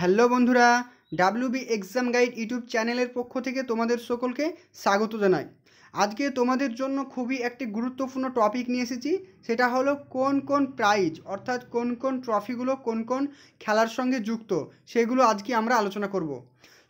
Hello বন্ধুরা B exam guide YouTube চ্যানেলের পক্ষ থেকে তোমাদের সকলকে স্বাগত জানাই আজকে তোমাদের জন্য খুবই একটি গুরুত্বপূর্ণ টপিক নিয়ে এসেছি সেটা হলো কোন কোন প্রাইজ অর্থাৎ কোন কোন ট্রফিগুলো কোন কোন খেলার সঙ্গে যুক্ত সেগুলো আজকে আমরা আলোচনা করব।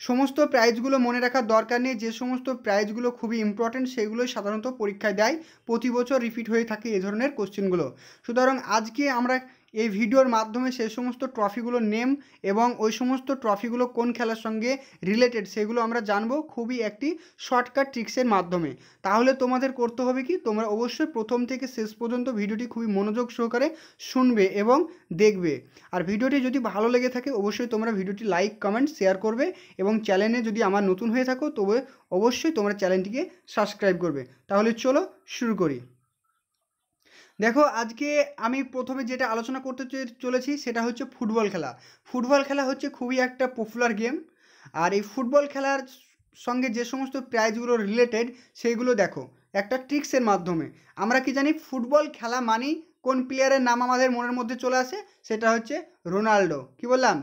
সমস্ত প্রাইজগুলো মনে রাখার দরকার নেই যে সমস্ত প্রাইজগুলো খুবই ইম্পর্ট্যান্ট সেগুলোই সাধারণত পরীক্ষায় দেয় প্রতি বছর রিপিট হয়ে থাকে এ ধরনের কোশ্চেনগুলো সুতরাং আজকে আমরা এই ভিডিওর মাধ্যমে সেই সমস্ত ট্রফিগুলোর নেম এবং ওই সমস্ত ট্রফিগুলো কোন খেলার সঙ্গে রিলেটেড সেগুলো আমরা জানবো খুবই একটি শর্টকাট ট্রিক্সের মাধ্যমে তাহলে তোমাদের করতে হবে কি তোমরা অবশ্যই প্রথম থেকে শেষ পর্যন্ত ভিডিওটি খুবই মনোযোগ সহকারে শুনবে এবং দেখবে আর ভিডিওটি যদি ভালো লেগে থাকে অবশ্যই তোমরা ভিডিওটি লাইক কমেন্ট শেয়ার করবে এবং চ্যানেলে যদি আমার নতুন হয়ে থাকো তবে অবশ্যই তোমরা চ্যানেলটিকে সাবস্ক্রাইব করবে তাহলে চলো শুরু করি দেখো আজকে আমি প্রথমে যেটা আলোচনা করতে চলেছি সেটা হচ্ছে ফুটবল খেলা ফুটবল খেলা হচ্ছে খুবই একটা পপুলার গেম আর এই ফুটবল খেলার সঙ্গে যে সমস্ত প্রাইজগুলো রিলেটেড সেইগুলো দেখো একটা ট্রিক্সের মাধ্যমে আমরা কি জানি ফুটবল খেলা মানি কোন প্লেয়ারের নাম আমাদের মনের মধ্যে চলে আসে সেটা হচ্ছে রোনাল্ডো কি বললাম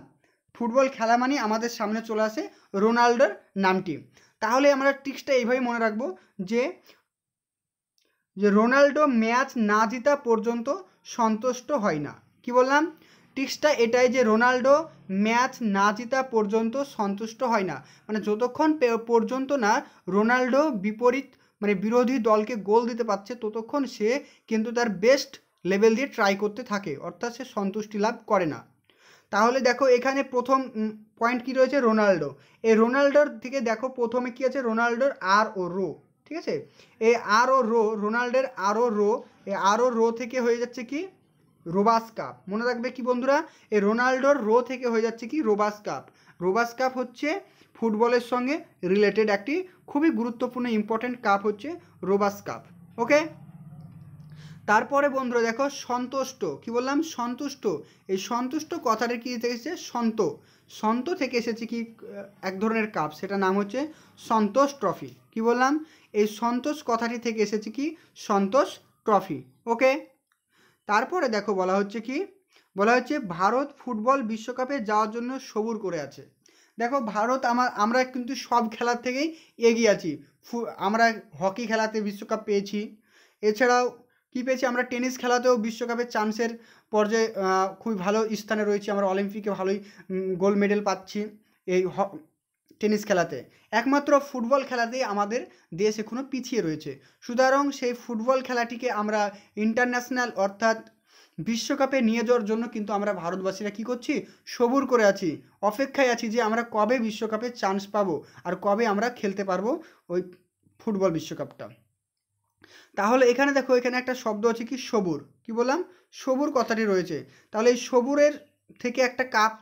ফুটবল খেলা মানি আমাদের সামনে চলে আসে রোনাল্ডোর নামটি তাহলে আমরা ট্রিক্সটা এইভাবেই মনে রাখবো যে যে রোনাল্ডো ম্যাচ না জিতা পর্যন্ত সন্তুষ্ট হয় না কি বললাম টিক্সটা এটাই যে রোনাল্ডো ম্যাচ না জিতা পর্যন্ত সন্তুষ্ট হয় না মানে যতক্ষণ পর্যন্ত না রোনাল্ডো বিপরীত মানে বিরোধী দলকে গোল দিতে পারছে ততক্ষণ সে কিন্তু তার বেস্ট লেভেল দিয়ে ট্রাই করতে থাকে অর্থাৎ সে সন্তুষ্টি লাভ করে না তাহলে দেখো এখানে প্রথম পয়েন্ট কি রয়েছে রোনাল্ডো এই রোনাল্ডোর থেকে দেখো প্রথমে কি আছে রোনাল্ডোর আর ও রো ঠিক আছে এ আর ও রো রোনাল্ডের আর ও রো এ আর ও রো থেকে হয়ে যাচ্ছে কি রোবাস কাপ মনে রাখবে কি বন্ধুরা এ রোনাল্ডোর রো থেকে হয়ে যাচ্ছে কি রোবাস কাপ রোবাস কাপ হচ্ছে ফুটবলের সঙ্গে রিলেটেড একটি খুবই গুরুত্বপূর্ণ ইম্পর্ট্যান্ট কাপ হচ্ছে রোবাস কাপ ওকে তারপরে বন্ধুরা দেখো সন্তুষ্ট কি বললাম সন্তুষ্ট এই সন্তুষ্ট কথাটা কী থেকে এসেছে সন্ত সন্ত থেকে এসেছে কি এক ধরনের কাপ সেটা নাম হচ্ছে সন্তোষ ট্রফি কি বললাম এই সন্তোষ কথাটি থেকে এসেছে কি সন্তোষ ট্রফি ওকে তারপরে দেখো বলা হচ্ছে কি বলা হচ্ছে ভারত ফুটবল বিশ্বকাপে যাওয়ার জন্য সবুর করে আছে দেখো ভারত আমার আমরা কিন্তু সব খেলার থেকেই এগিয়ে আছি আমরা হকি খেলাতে বিশ্বকাপ পেয়েছি এছাড়াও কী পেয়েছি আমরা টেনিস খেলাতেও বিশ্বকাপের চান্সের পর্যায়ে খুবই ভালো স্থানে রয়েছি আমরা অলিম্পিকে ভালোই গোল্ড মেডেল পাচ্ছি এই টেনিস খেলাতে একমাত্র ফুটবল খেলাতেই আমাদের দেশ এখনও পিছিয়ে রয়েছে সুতরাং সেই ফুটবল খেলাটিকে আমরা ইন্টারন্যাশনাল অর্থাৎ বিশ্বকাপে নিয়ে যাওয়ার জন্য কিন্তু আমরা ভারতবাসীরা কি করছি সবুর করে আছি অপেক্ষায় আছি যে আমরা কবে বিশ্বকাপে চান্স পাবো আর কবে আমরা খেলতে পারবো ওই ফুটবল বিশ্বকাপটা তাহলে এখানে দেখো এখানে একটা শব্দ আছে কি সবুর কি বললাম সবুর কথাটি রয়েছে তাহলে এই সবুরের থেকে একটা কাপ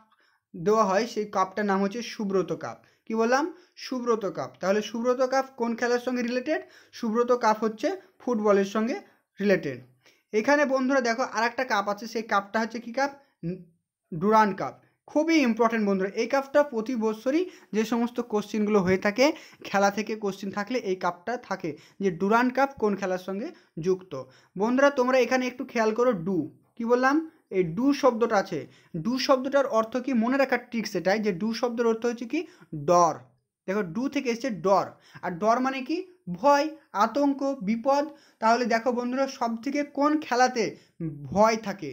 দেওয়া হয় সেই কাপটার নাম হচ্ছে সুব্রত কাপ কি বললাম সুব্রত কাপ তাহলে সুব্রত কাপ কোন খেলার সঙ্গে রিলেটেড সুব্রত কাপ হচ্ছে ফুটবলের সঙ্গে রিলেটেড এখানে বন্ধুরা দেখো আর একটা কাপ আছে সেই কাপটা হচ্ছে কি কাপ ডুরান কাপ খুবই ইম্পর্টেন্ট বন্ধুরা এই কাপটা প্রতি বছরই যে সমস্ত কোশ্চিনগুলো হয়ে থাকে খেলা থেকে কোশ্চিন থাকলে এই কাপটা থাকে যে ডুরান কাপ কোন খেলার সঙ্গে যুক্ত বন্ধুরা তোমরা এখানে একটু খেয়াল করো ডু কি বললাম এই ডু শব্দটা আছে ডু শব্দটার অর্থ কি মনে রাখার ট্রিক সেটাই যে ডু শব্দের অর্থ হচ্ছে কি ডর দেখো ডু থেকে এসছে ডর আর ডর মানে কি ভয় আতঙ্ক বিপদ তাহলে দেখো বন্ধুরা সব থেকে কোন খেলাতে ভয় থাকে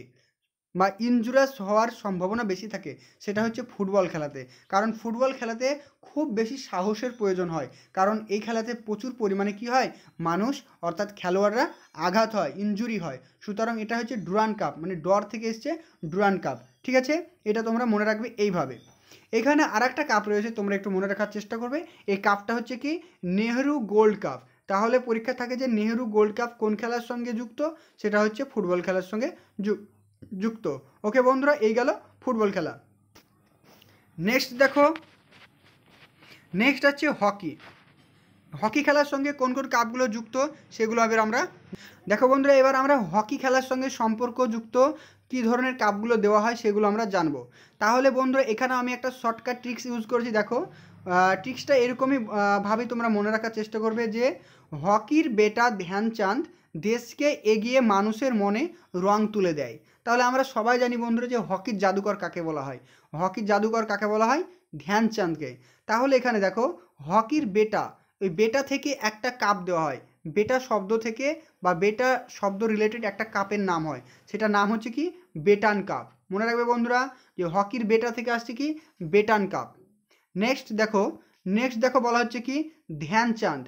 বা ইঞ্জুরাস হওয়ার সম্ভাবনা বেশি থাকে সেটা হচ্ছে ফুটবল খেলাতে কারণ ফুটবল খেলাতে খুব বেশি সাহসের প্রয়োজন হয় কারণ এই খেলাতে প্রচুর পরিমাণে কি হয় মানুষ অর্থাৎ খেলোয়াড়রা আঘাত হয় ইঞ্জুরি হয় সুতরাং এটা হচ্ছে ডুরান কাপ মানে ডর থেকে এসছে ডুরান কাপ ঠিক আছে এটা তোমরা মনে রাখবে এইভাবে এখানে আর একটা কাপ রয়েছে তোমরা একটু মনে রাখার চেষ্টা করবে এই কাপটা হচ্ছে কি নেহরু গোল্ড কাপ তাহলে পরীক্ষা থাকে যে নেহরু গোল্ড কাপ কোন খেলার সঙ্গে যুক্ত সেটা হচ্ছে ফুটবল খেলার সঙ্গে যুক্ত যুক্ত ওকে বন্ধুরা এই গেল ফুটবল খেলা নেক্সট দেখো নেক্সট আছে হকি হকি খেলার সঙ্গে কোন কোন কাপগুলো যুক্ত সেগুলো এবার আমরা দেখো বন্ধুরা এবার আমরা হকি খেলার সঙ্গে সম্পর্কযুক্ত কি ধরনের কাপগুলো দেওয়া হয় সেগুলো আমরা জানবো তাহলে বন্ধুরা এখানে আমি একটা শর্টকাট ট্রিক্স ইউজ করেছি দেখো ট্রিক্সটা এরকমই ভাবে তোমরা মনে রাখার চেষ্টা করবে যে হকির বেটা ধ্যানচাঁদ দেশকে এগিয়ে মানুষের মনে রং তুলে দেয় তাহলে আমরা সবাই জানি বন্ধুরা যে হকির জাদুকর কাকে বলা হয় হকির জাদুকর কাকে বলা হয় ধ্যানচাঁদকে তাহলে এখানে দেখো হকির বেটা ওই বেটা থেকে একটা কাপ দেওয়া হয় বেটা শব্দ থেকে বা বেটা শব্দ রিলেটেড একটা কাপের নাম হয় সেটা নাম হচ্ছে কি বেটান কাপ মনে রাখবে বন্ধুরা যে হকির বেটা থেকে আসছে কি বেটান কাপ নেক্সট দেখো নেক্সট দেখো বলা হচ্ছে কি ধ্যানচাঁদ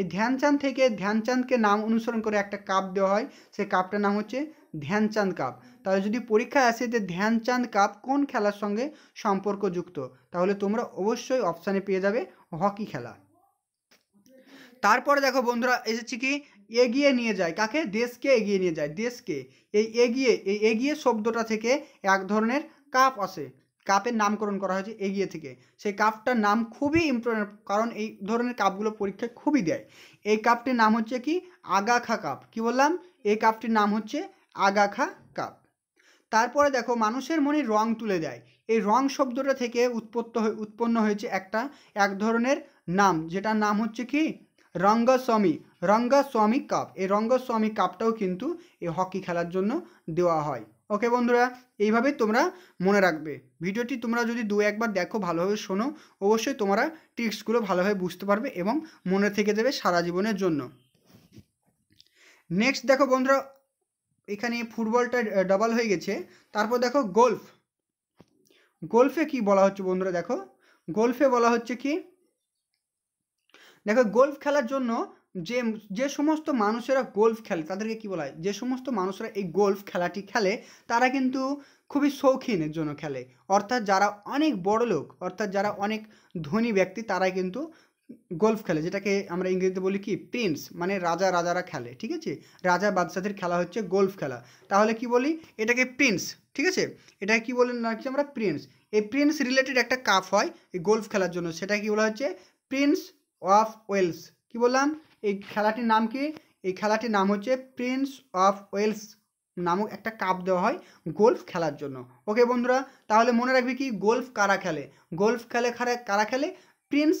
এই ধ্যানচাঁদ থেকে ধ্যানচাঁদকে নাম অনুসরণ করে একটা কাপ দেওয়া হয় সেই কাপটার নাম হচ্ছে ধ্যানচাঁদ কাপ তাহলে যদি পরীক্ষায় আসে যে ধ্যানচাঁদ কাপ কোন খেলার সঙ্গে সম্পর্কযুক্ত তাহলে তোমরা অবশ্যই অপশানে পেয়ে যাবে হকি খেলা তারপরে দেখো বন্ধুরা এসেছি কি এগিয়ে নিয়ে যায় কাকে দেশকে এগিয়ে নিয়ে যায় দেশকে এই এগিয়ে এই এগিয়ে শব্দটা থেকে এক ধরনের কাপ আসে কাপের নামকরণ করা হয়েছে এগিয়ে থেকে সেই কাপটার নাম খুবই ইম্পর্টেন্ট কারণ এই ধরনের কাপগুলো পরীক্ষায় খুবই দেয় এই কাপটির নাম হচ্ছে কি আগাখা কাপ কি বললাম এই কাপটির নাম হচ্ছে আগাখা কাপ তারপরে দেখো মানুষের মনে রং তুলে দেয় এই রং শব্দটা থেকে উৎপত্ত উৎপন্ন হয়েছে একটা এক ধরনের নাম যেটা নাম হচ্ছে কি রঙ্গস্বামী রঙ্গস্বামী কাপ এই রঙ্গস্বামী কাপটাও কিন্তু এই হকি খেলার জন্য দেওয়া হয় ওকে বন্ধুরা এইভাবে তোমরা মনে রাখবে ভিডিওটি তোমরা যদি দু একবার দেখো ভালোভাবে শোনো অবশ্যই তোমরা টিপসগুলো ভালোভাবে বুঝতে পারবে এবং মনে থেকে দেবে সারা জীবনের জন্য নেক্সট দেখো বন্ধুরা এখানে ফুটবলটা ডাবল হয়ে গেছে তারপর দেখো গোল্ফ গোল্ফে কি বলা হচ্ছে বন্ধুরা দেখো গোল্ফে বলা হচ্ছে কি দেখো গোল্ফ খেলার জন্য যে যে সমস্ত মানুষেরা গোল্ফ খেলে তাদেরকে কি বলা হয় যে সমস্ত মানুষরা এই গোল্ফ খেলাটি খেলে তারা কিন্তু খুবই শৌখিনের জন্য খেলে অর্থাৎ যারা অনেক বড় লোক অর্থাৎ যারা অনেক ধনী ব্যক্তি তারাই কিন্তু গল্ফ খেলে যেটাকে আমরা ইংরেজিতে বলি কি প্রিন্স মানে রাজা রাজারা খেলে ঠিক আছে রাজা বাদশাদের খেলা হচ্ছে গল্ফ খেলা তাহলে কি বলি এটাকে প্রিন্স ঠিক আছে এটাকে কি না রাখছি আমরা প্রিন্স এই প্রিন্স রিলেটেড একটা কাপ হয় এই গল্ফ খেলার জন্য সেটা কি বলা হচ্ছে প্রিন্স অফ ওয়েলস কি বললাম এই খেলাটির নাম কি এই খেলাটির নাম হচ্ছে প্রিন্স অফ ওয়েলস নামক একটা কাপ দেওয়া হয় গোল্ফ খেলার জন্য ওকে বন্ধুরা তাহলে মনে রাখবি কি গোল্ফ কারা খেলে গোল্ফ খেলে কারা খেলে প্রিন্স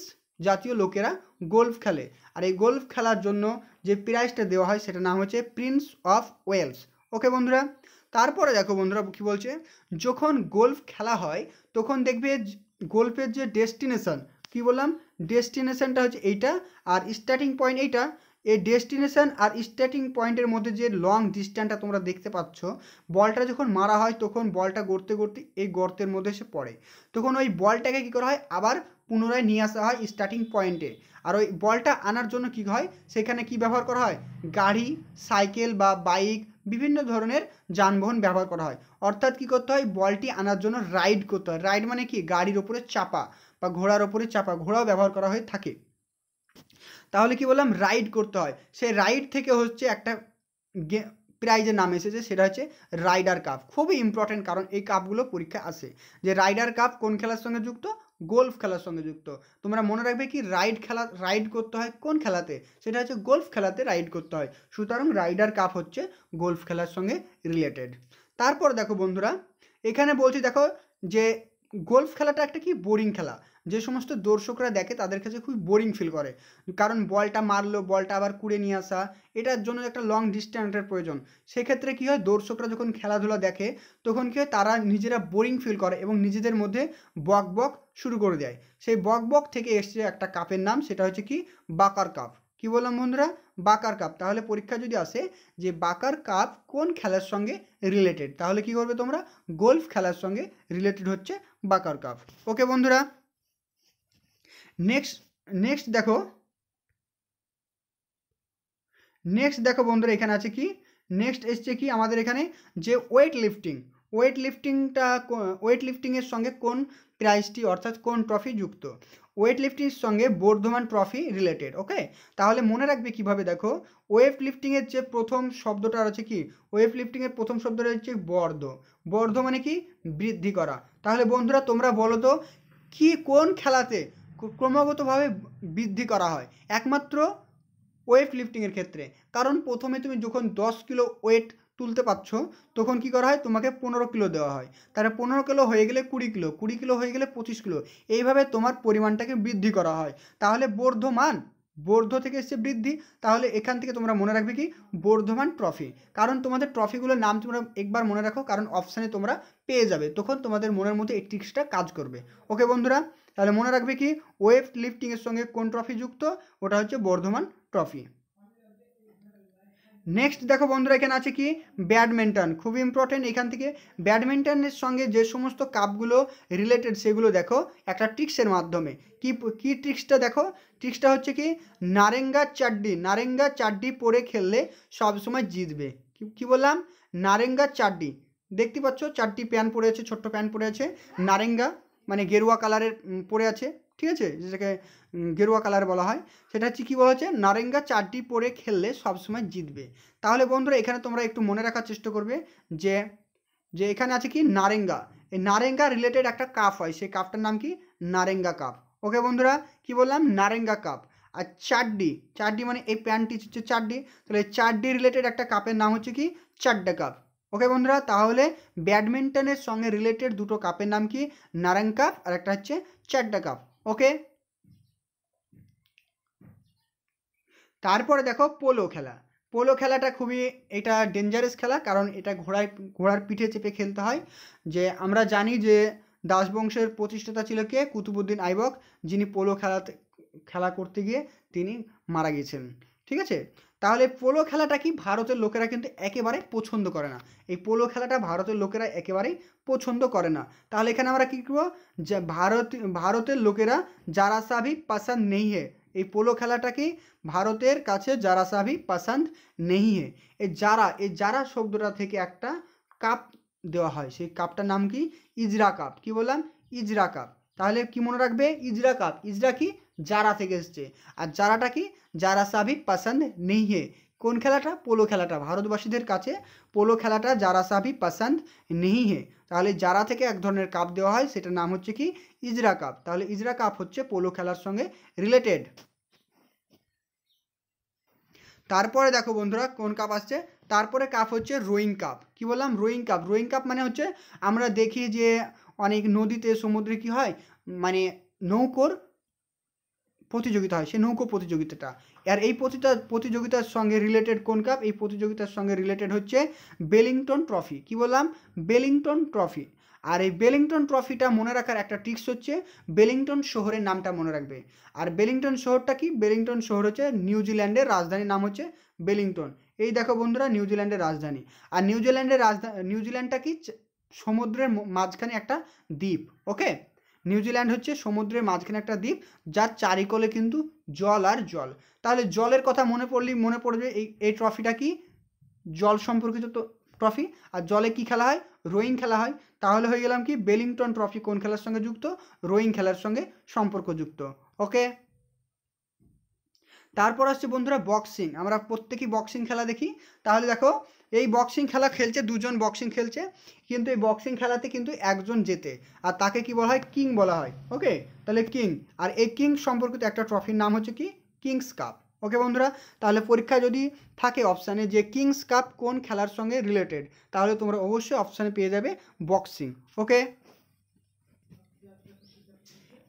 জাতীয় লোকেরা গোল্ফ খেলে আর এই গোল্ফ খেলার জন্য যে প্রাইজটা দেওয়া হয় সেটা নাম হচ্ছে প্রিন্স অফ ওয়েলস ওকে বন্ধুরা তারপরে দেখো বন্ধুরা কী বলছে যখন গোল্ফ খেলা হয় তখন দেখবে গোল্ফের যে ডেস্টিনেশন কি বললাম ডেস্টিনেশনটা হচ্ছে এইটা আর স্টার্টিং পয়েন্ট এইটা এই ডেস্টিনেশন আর স্টার্টিং পয়েন্টের মধ্যে যে লং ডিস্ট্যান্সটা তোমরা দেখতে পাচ্ছ বলটা যখন মারা হয় তখন বলটা গড়তে গড়তে এই গর্তের মধ্যে এসে পড়ে তখন ওই বলটাকে কী করা হয় আবার পুনরায় নিয়ে আসা হয় স্টার্টিং পয়েন্টে আর ওই বলটা আনার জন্য কি হয় সেখানে কি ব্যবহার করা হয় গাড়ি সাইকেল বা বাইক বিভিন্ন ধরনের যানবাহন ব্যবহার করা হয় অর্থাৎ কি করতে হয় বলটি আনার জন্য রাইড করতে হয় রাইড মানে কি গাড়ির ওপরে চাপা বা ঘোড়ার ওপরে চাপা ঘোড়াও ব্যবহার করা হয়ে থাকে তাহলে কি বললাম রাইড করতে হয় সেই রাইড থেকে হচ্ছে একটা গে প্রাইজের নাম এসেছে সেটা হচ্ছে রাইডার কাপ খুবই ইম্পর্টেন্ট কারণ এই কাপগুলো পরীক্ষা আসে যে রাইডার কাপ কোন খেলার সঙ্গে যুক্ত গোল্ফ খেলার সঙ্গে যুক্ত তোমরা মনে রাখবে কি রাইড খেলা রাইড করতে হয় কোন খেলাতে সেটা হচ্ছে গোল্ফ খেলাতে রাইড করতে হয় সুতরাং রাইডার কাপ হচ্ছে গোল্ফ খেলার সঙ্গে রিলেটেড তারপর দেখো বন্ধুরা এখানে বলছি দেখো যে গোল্ফ খেলাটা একটা কি বোরিং খেলা যে সমস্ত দর্শকরা দেখে তাদের কাছে খুব বোরিং ফিল করে কারণ বলটা মারলো বলটা আবার কুড়ে নিয়ে আসা এটার জন্য একটা লং ডিস্ট্যান্সের প্রয়োজন সেক্ষেত্রে কী হয় দর্শকরা যখন খেলাধুলা দেখে তখন কী হয় তারা নিজেরা বোরিং ফিল করে এবং নিজেদের মধ্যে বক বক শুরু করে দেয় সেই বক বক থেকে এসছে একটা কাপের নাম সেটা হচ্ছে কি বাকার কাপ কি বললাম বন্ধুরা বাকার কাপ তাহলে পরীক্ষা যদি আসে যে বাকার কাপ কোন খেলার সঙ্গে রিলেটেড তাহলে কি করবে তোমরা গোল্ফ খেলার সঙ্গে রিলেটেড হচ্ছে বাকার কাপ ওকে বন্ধুরা নেক্সট নেক্সট দেখো নেক্সট দেখো বন্ধুরা এখানে আছে কি নেক্সট এসছে কি আমাদের এখানে যে ওয়েট লিফটিং ওয়েট লিফটিংটা ওয়েট লিফটিংয়ের সঙ্গে কোন প্রাইজটি অর্থাৎ কোন ট্রফি যুক্ত ওয়েট লিফটিংয়ের সঙ্গে বর্ধমান ট্রফি রিলেটেড ওকে তাহলে মনে রাখবে কিভাবে দেখো ওয়েট লিফটিংয়ের যে প্রথম শব্দটা আছে কি ওয়েট লিফটিংয়ের প্রথম শব্দটা হচ্ছে বর্ধ বর্ধ মানে কি বৃদ্ধি করা তাহলে বন্ধুরা তোমরা বলো তো কি কোন খেলাতে ক্রমাগতভাবে বৃদ্ধি করা হয় একমাত্র ওয়েট লিফটিংয়ের ক্ষেত্রে কারণ প্রথমে তুমি যখন দশ কিলো ওয়েট তুলতে পারছো তখন কি করা হয় তোমাকে পনেরো কিলো দেওয়া হয় তাহলে পনেরো কিলো হয়ে গেলে কুড়ি কিলো কুড়ি কিলো হয়ে গেলে পঁচিশ কিলো এইভাবে তোমার পরিমাণটাকে বৃদ্ধি করা হয় তাহলে বর্ধমান বর্ধ থেকে এসছে বৃদ্ধি তাহলে এখান থেকে তোমরা মনে রাখবে কি বর্ধমান ট্রফি কারণ তোমাদের ট্রফিগুলোর নাম তোমরা একবার মনে রাখো কারণ অপশানে তোমরা পেয়ে যাবে তখন তোমাদের মনের মধ্যে এই ট্রিক্সটা কাজ করবে ওকে বন্ধুরা তাহলে মনে রাখবে কি ওয়েট লিফটিংয়ের সঙ্গে কোন ট্রফি যুক্ত ওটা হচ্ছে বর্ধমান ট্রফি নেক্সট দেখো বন্ধুরা এখানে আছে কি ব্যাডমিন্টন খুব ইম্পর্টেন্ট এখান থেকে ব্যাডমিন্টনের সঙ্গে যে সমস্ত কাপগুলো রিলেটেড সেগুলো দেখো একটা ট্রিক্সের মাধ্যমে কি কি ট্রিক্সটা দেখো ট্রিক্সটা হচ্ছে কি নারেঙ্গা চাড্ডি নারেঙ্গা চাড্ডি পরে খেললে সবসময় জিতবে কি বললাম নারেঙ্গা চাড্ডি দেখতে পাচ্ছ চারটি প্যান্ট পরে আছে ছোট্ট প্যান্ট পরে আছে নারেঙ্গা মানে গেরুয়া কালারের পরে আছে ঠিক আছে যেটাকে গেরুয়া কালার বলা হয় সেটা হচ্ছে কী বলা হচ্ছে নারেঙ্গা চারটি পরে খেললে সবসময় জিতবে তাহলে বন্ধুরা এখানে তোমরা একটু মনে রাখার চেষ্টা করবে যে যে এখানে আছে কি নারেঙ্গা এই নারেঙ্গা রিলেটেড একটা কাপ হয় সেই কাপটার নাম কি নারেঙ্গা কাপ ওকে বন্ধুরা কি বললাম নারেঙ্গা কাপ আর চারডি চারডি মানে এই প্যান্টটি হচ্ছে চারডি তাহলে চারডি রিলেটেড একটা কাপের নাম হচ্ছে কি চারডা কাপ ওকে বন্ধুরা তাহলে ব্যাডমিন্টনের সঙ্গে রিলেটেড দুটো কাপের নাম কি নারাং কাপ আর একটা হচ্ছে চাড্ডা কাপ ওকে তারপরে দেখো পোলো খেলা পোলো খেলাটা খুবই এটা ডেঞ্জারাস খেলা কারণ এটা ঘোড়ায় ঘোড়ার পিঠে চেপে খেলতে হয় যে আমরা জানি যে দাসবংশের প্রতিষ্ঠাতা ছিল কে কুতুবুদ্দিন আইবক যিনি পোলো খেলাতে খেলা করতে গিয়ে তিনি মারা গেছেন ঠিক আছে তাহলে পোলো খেলাটা কি ভারতের লোকেরা কিন্তু একেবারে পছন্দ করে না এই পোলো খেলাটা ভারতের লোকেরা একেবারেই পছন্দ করে না তাহলে এখানে আমরা কী করবো যে ভারত ভারতের লোকেরা যারা সাভি পাসান্দ নেই হে এই পোলো খেলাটা কি ভারতের কাছে যারা সাভি পাসান্দ নেই হে এই যারা এই যারা শব্দটা থেকে একটা কাপ দেওয়া হয় সেই কাপটার নাম কি ইজরা কাপ কি বললাম ইজরা কাপ তাহলে কি মনে রাখবে ইজরা কাপ ইজরা কি জারা থেকে এসছে আর জারাটা কি জারা সাবিক পছন্দ নেই কোন খেলাটা পোলো খেলাটা ভারতবাসীদের কাছে পোলো খেলাটা যারা সাভি পছন্দ নেই তাহলে যারা থেকে এক ধরনের কাপ দেওয়া হয় সেটার নাম হচ্ছে কি ইজরা কাপ তাহলে ইজরা কাপ হচ্ছে পোলো খেলার সঙ্গে রিলেটেড তারপরে দেখো বন্ধুরা কোন কাপ আসছে তারপরে কাপ হচ্ছে রোয়িং কাপ কি বললাম রোয়িং কাপ রোয়িং কাপ মানে হচ্ছে আমরা দেখি যে অনেক নদীতে সমুদ্রে কি হয় মানে নৌকোর প্রতিযোগিতা হয় সেই নৌকো প্রতিযোগিতাটা আর এই প্রতিযোগিতার সঙ্গে রিলেটেড কোন কাপ এই প্রতিযোগিতার সঙ্গে রিলেটেড হচ্ছে বেলিংটন ট্রফি কি বললাম বেলিংটন ট্রফি আর এই বেলিংটন ট্রফিটা মনে রাখার একটা টিক্স হচ্ছে বেলিংটন শহরের নামটা মনে রাখবে আর বেলিংটন শহরটা কি বেলিংটন শহর হচ্ছে নিউজিল্যান্ডের রাজধানীর নাম হচ্ছে বেলিংটন এই দেখো বন্ধুরা নিউজিল্যান্ডের রাজধানী আর নিউজিল্যান্ডের রাজধানী নিউজিল্যান্ডটা কি সমুদ্রের মাঝখানে একটা দ্বীপ ওকে নিউজিল্যান্ড হচ্ছে সমুদ্রের মাঝখানে একটা দ্বীপ যার চারিকলে কিন্তু জল আর জল তাহলে জলের কথা মনে পড়লেই মনে পড়বে এই এই ট্রফিটা কি জল সম্পর্কিত তো ট্রফি আর জলে কি খেলা হয় রোয়িং খেলা হয় তাহলে হয়ে গেলাম কি বেলিংটন ট্রফি কোন খেলার সঙ্গে যুক্ত রোয়িং খেলার সঙ্গে সম্পর্কযুক্ত ওকে তারপর আসছে বন্ধুরা বক্সিং আমরা প্রত্যেকেই বক্সিং খেলা দেখি তাহলে দেখো এই বক্সিং খেলা খেলছে দুজন বক্সিং খেলছে কিন্তু এই বক্সিং খেলাতে কিন্তু একজন জেতে আর তাকে কি বলা হয় কিং বলা হয় ওকে তাহলে কিং আর এই কিং সম্পর্কিত একটা ট্রফির নাম হচ্ছে কি কিংস কাপ ওকে বন্ধুরা তাহলে পরীক্ষা যদি থাকে অপশানে যে কিংস কাপ কোন খেলার সঙ্গে রিলেটেড তাহলে তোমরা অবশ্যই অপশানে পেয়ে যাবে বক্সিং ওকে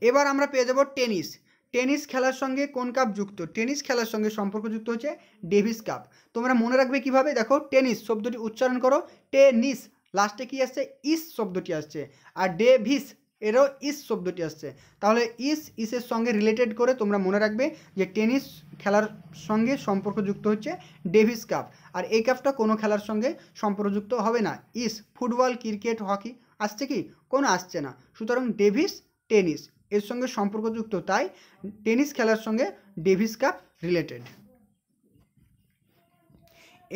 এবার আমরা পেয়ে যাব টেনিস টেনিস খেলার সঙ্গে কোন কাপ যুক্ত টেনিস খেলার সঙ্গে সম্পর্কযুক্ত হচ্ছে ডেভিস কাপ তোমরা মনে রাখবে কিভাবে দেখো টেনিস শব্দটি উচ্চারণ করো টেনিস লাস্টে কি আসছে ইস শব্দটি আসছে আর ডেভিস এরও ইস শব্দটি আসছে তাহলে ইস ইসের সঙ্গে রিলেটেড করে তোমরা মনে রাখবে যে টেনিস খেলার সঙ্গে সম্পর্কযুক্ত হচ্ছে ডেভিস কাপ আর এই কাপটা কোনো খেলার সঙ্গে সম্পর্কযুক্ত হবে না ইস ফুটবল ক্রিকেট হকি আসছে কি কোনো আসছে না সুতরাং ডেভিস টেনিস এর সঙ্গে সম্পর্কযুক্ত তাই টেনিস খেলার সঙ্গে ডেভিস কাপ রিলেটেড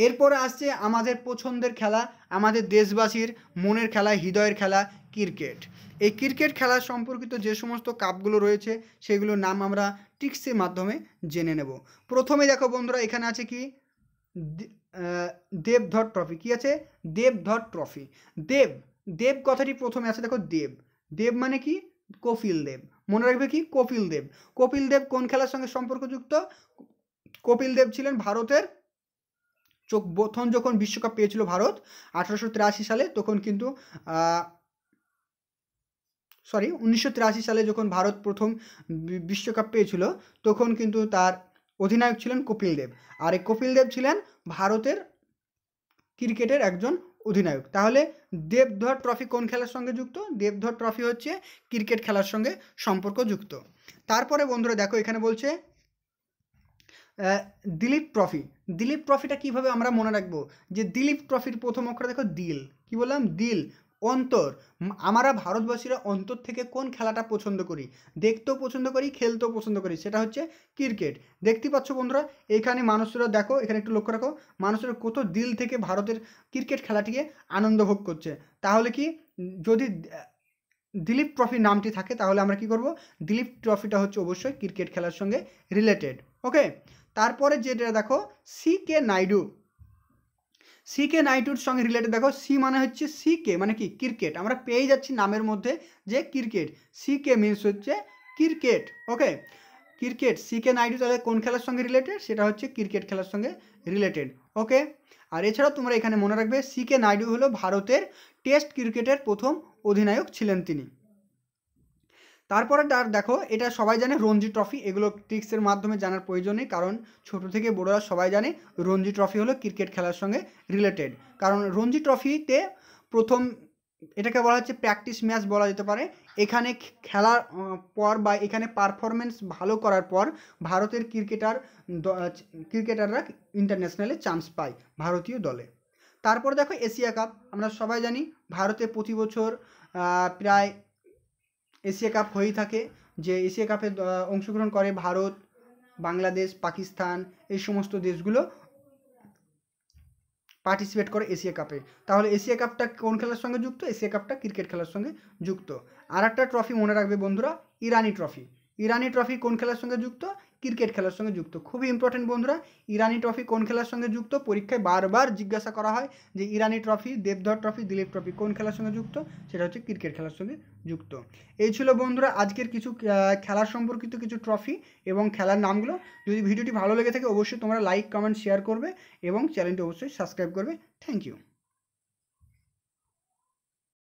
এরপরে আসছে আমাদের পছন্দের খেলা আমাদের দেশবাসীর মনের খেলা হৃদয়ের খেলা ক্রিকেট এই ক্রিকেট খেলা সম্পর্কিত যে সমস্ত কাপগুলো রয়েছে সেগুলোর নাম আমরা টিক্সের মাধ্যমে জেনে নেব প্রথমে দেখো বন্ধুরা এখানে আছে কি দেবধর ট্রফি কি আছে দেবধর ট্রফি দেব দেব কথাটি প্রথমে আছে দেখো দেব দেব মানে কি কপিল দেব মনে রাখবে কি কপিল দেব কপিল দেব কোন খেলার সঙ্গে সম্পর্কযুক্ত কপিল দেব ছিলেন ভারতের চোখ প্রথম যখন বিশ্বকাপ পেয়েছিল ভারত আঠারোশো সালে তখন কিন্তু সরি উনিশশো সালে যখন ভারত প্রথম বিশ্বকাপ পেয়েছিল তখন কিন্তু তার অধিনায়ক ছিলেন কপিল দেব আর এই কপিল দেব ছিলেন ভারতের ক্রিকেটের একজন অধিনায়ক তাহলে দেবধর ট্রফি কোন খেলার সঙ্গে যুক্ত দেবধর ট্রফি হচ্ছে ক্রিকেট খেলার সঙ্গে সম্পর্ক যুক্ত তারপরে বন্ধুরা দেখো এখানে বলছে দিলীপ ট্রফি দিলীপ ট্রফিটা কিভাবে আমরা মনে রাখবো যে দিলীপ ট্রফির প্রথম অক্ষর দেখো দিল কি বললাম দিল অন্তর আমরা ভারতবাসীরা অন্তর থেকে কোন খেলাটা পছন্দ করি দেখতেও পছন্দ করি খেলতেও পছন্দ করি সেটা হচ্ছে ক্রিকেট দেখতে পাচ্ছ বন্ধুরা এখানে মানুষরা দেখো এখানে একটু লক্ষ্য রাখো মানুষরা কত দিল থেকে ভারতের ক্রিকেট খেলাটিকে আনন্দ ভোগ করছে তাহলে কি যদি দিলীপ ট্রফি নামটি থাকে তাহলে আমরা কি করব দিলীপ ট্রফিটা হচ্ছে অবশ্যই ক্রিকেট খেলার সঙ্গে রিলেটেড ওকে তারপরে যেটা দেখো সি কে নাইডু সিকে নাইটুর সঙ্গে রিলেটেড দেখো সি মানে হচ্ছে সিকে মানে কি ক্রিকেট আমরা পেয়ে যাচ্ছি নামের মধ্যে যে ক্রিকেট সিকে মিনস হচ্ছে cricket okay cricket CK Nayudu তাহলে কোন খেলার সঙ্গে রিলেটেড সেটা হচ্ছে ক্রিকেট খেলার সঙ্গে রিলেটেড ওকে আর এছাড়াও তোমরা এখানে মনে রাখবে সিকে নাইডু হলো ভারতের টেস্ট ক্রিকেটের প্রথম অধিনায়ক ছিলেন তিনি তারপরে তার দেখো এটা সবাই জানে রঞ্জি ট্রফি এগুলো ট্রিক্সের মাধ্যমে জানার প্রয়োজন নেই কারণ ছোট থেকে বড়রা সবাই জানে রঞ্জি ট্রফি হলো ক্রিকেট খেলার সঙ্গে রিলেটেড কারণ রঞ্জি ট্রফিতে প্রথম এটাকে বলা হচ্ছে প্র্যাকটিস ম্যাচ বলা যেতে পারে এখানে খেলার পর বা এখানে পারফরমেন্স ভালো করার পর ভারতের ক্রিকেটার ক্রিকেটাররা ইন্টারন্যাশনালে চান্স পায় ভারতীয় দলে তারপর দেখো এশিয়া কাপ আমরা সবাই জানি ভারতে প্রতি বছর প্রায় এশিয়া কাপ হয়েই থাকে যে এশিয়া কাপে অংশগ্রহণ করে ভারত বাংলাদেশ পাকিস্তান এই সমস্ত দেশগুলো পার্টিসিপেট করে এশিয়া কাপে তাহলে এশিয়া কাপটা কোন খেলার সঙ্গে যুক্ত এশিয়া কাপটা ক্রিকেট খেলার সঙ্গে যুক্ত আর একটা ট্রফি মনে রাখবে বন্ধুরা ইরানি ট্রফি ইরানি ট্রফি কোন খেলার সঙ্গে যুক্ত ক্রিকেট খেলার সঙ্গে যুক্ত খুবই ইম্পর্টেন্ট বন্ধুরা ইরানি ট্রফি কোন খেলার সঙ্গে যুক্ত পরীক্ষায় বারবার জিজ্ঞাসা করা হয় যে Irani trophy Deodhar trophy Duleep trophy কোন খেলার সঙ্গে যুক্ত সেটা হচ্ছে ক্রিকেট খেলার সঙ্গে যুক্ত এই ছিল বন্ধুরা আজকের কিছু খেলার সম্পর্কিত কিছু ট্রফি এবং খেলার নামগুলো যদি ভিডিওটি ভালো লেগে থাকে অবশ্যই তোমরা লাইক কমেন্ট শেয়ার করবে এবং চ্যানেলটি অবশ্যই সাবস্ক্রাইব করবে থ্যাংক ইউ